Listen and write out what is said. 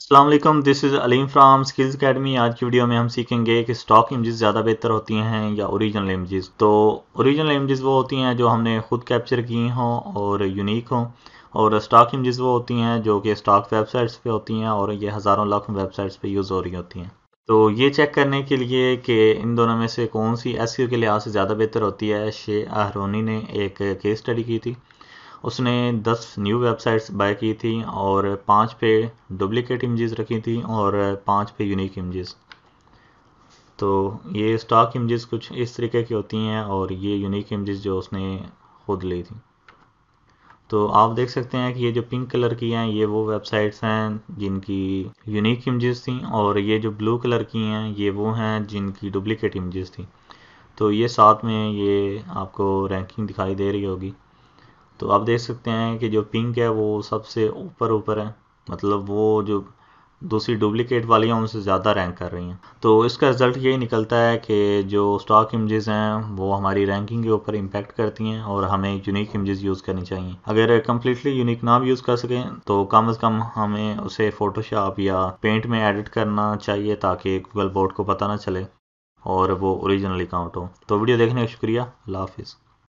Aslam this is Aleem from skills academy आज की video में हम सीखेंगे कि स्टॉक इमेजेस ज़्यादा बेहतर होती हैं या ओरिजिनल इमेजेस तो ओरिजिनल इमेजेस वो होती हैं जो हमने खुद कैप्चर की हों और यूनिक हों और स्टॉक इमेजेस वो होती हैं जो कि स्टॉक वेबसाइट्स पे होती हैं और ये हज़ारों लाख वेबसाइट्स पे यूज़ हो रही होती हैं तो ये चेक करने के लिए कि इन दोनों में से कौन सी एस के लिहाज से ज़्यादा बेहतर होती है शे आहरोनी ने एक केस स्टडी की थी उसने 10 न्यू वेबसाइट्स बाय की थी और पाँच पे डुप्लिकेट इमेजेस रखी थी और पाँच पे यूनिक इमेजेस तो ये स्टॉक इमेजेस कुछ इस तरीके की होती हैं और ये यूनिक इमेजेस जो उसने खुद ली थी तो आप देख सकते हैं कि ये जो पिंक कलर की हैं ये वो वेबसाइट्स हैं जिनकी यूनिक इमेजेस थी और ये जो ब्लू कलर की हैं ये वो हैं जिनकी डुप्लिकेट इमेजेस थी तो ये साथ में ये आपको रैंकिंग दिखाई दे रही होगी तो आप देख सकते हैं कि जो पिंक है वो सबसे ऊपर ऊपर है मतलब वो जो दूसरी डुप्लीकेट वाली हैं उनसे ज़्यादा रैंक कर रही हैं तो इसका रिज़ल्ट यही निकलता है कि जो स्टॉक इमेजेस हैं वो हमारी रैंकिंग के ऊपर इम्पैक्ट करती हैं और हमें यूनिक इमेजेस यूज़ करनी चाहिए अगर कम्प्लीटली यूनिक ना भी यूज़ कर सकें तो कम अज़ कम हमें उसे फ़ोटोशॉप या पेंट में एडिट करना चाहिए ताकि गूगल बोर्ड को पता ना चले और वो ओरिजिनल काउंट हो तो वीडियो देखने का शुक्रिया अल्लाह हाफिज़